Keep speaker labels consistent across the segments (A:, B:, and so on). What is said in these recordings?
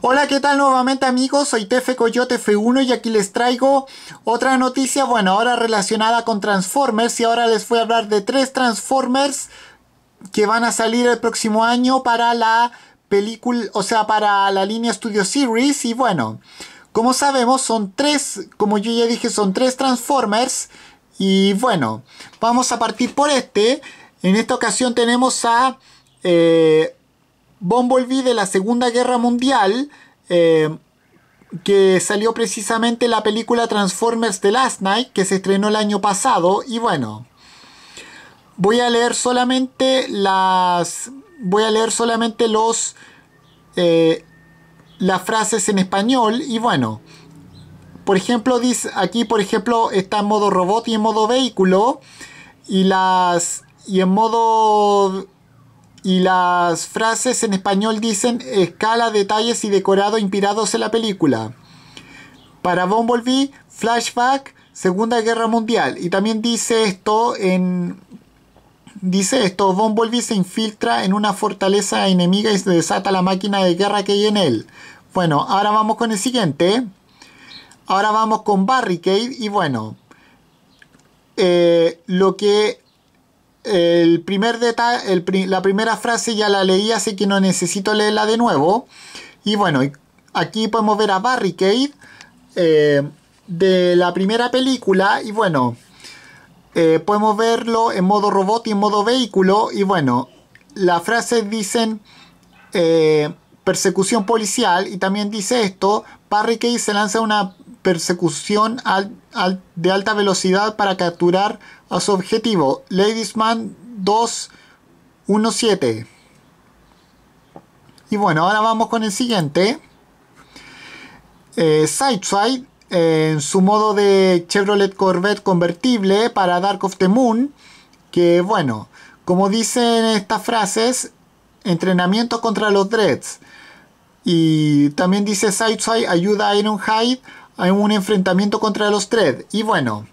A: Hola, ¿qué tal nuevamente amigos? Soy Tefe Coyote F1 y aquí les traigo otra noticia, bueno, ahora relacionada con Transformers y ahora les voy a hablar de tres Transformers que van a salir el próximo año para la película, o sea, para la línea Studio Series y bueno, como sabemos son tres, como yo ya dije, son tres Transformers y bueno, vamos a partir por este. En esta ocasión tenemos a... Eh, Bumblebee de la Segunda Guerra Mundial, eh, que salió precisamente la película Transformers The Last Night, que se estrenó el año pasado, y bueno, voy a leer solamente las... Voy a leer solamente los... Eh, las frases en español y bueno, por ejemplo, dice, aquí por ejemplo está en modo robot y en modo vehículo y las y en modo y las frases en español dicen escala, detalles y decorado inspirados en la película. Para Bumblebee, flashback, Segunda Guerra Mundial. Y también dice esto en... Dice esto, Bumblebee se infiltra en una fortaleza enemiga y se desata la máquina de guerra que hay en él. Bueno, ahora vamos con el siguiente. Ahora vamos con Barricade y bueno, eh, lo que el primer detalle, la primera frase ya la leí, así que no necesito leerla de nuevo. Y bueno, aquí podemos ver a Barricade eh, de la primera película. Y bueno, eh, podemos verlo en modo robot y en modo vehículo. Y bueno, las frases dicen eh, persecución policial y también dice esto. Barricade se lanza una persecución de alta velocidad para capturar a su objetivo, Ladiesman 217. Y bueno, ahora vamos con el siguiente. Eh, Sideside, en su modo de Chevrolet Corvette convertible para Dark of the Moon, que bueno, como dicen estas frases, entrenamiento contra los Dreads. Y también dice Sideside ayuda a Ironhide hay un enfrentamiento contra los tres. Y bueno,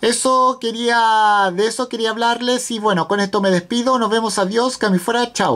A: eso quería, de eso quería hablarles y bueno, con esto me despido, nos vemos, adiós, que fuera, chao.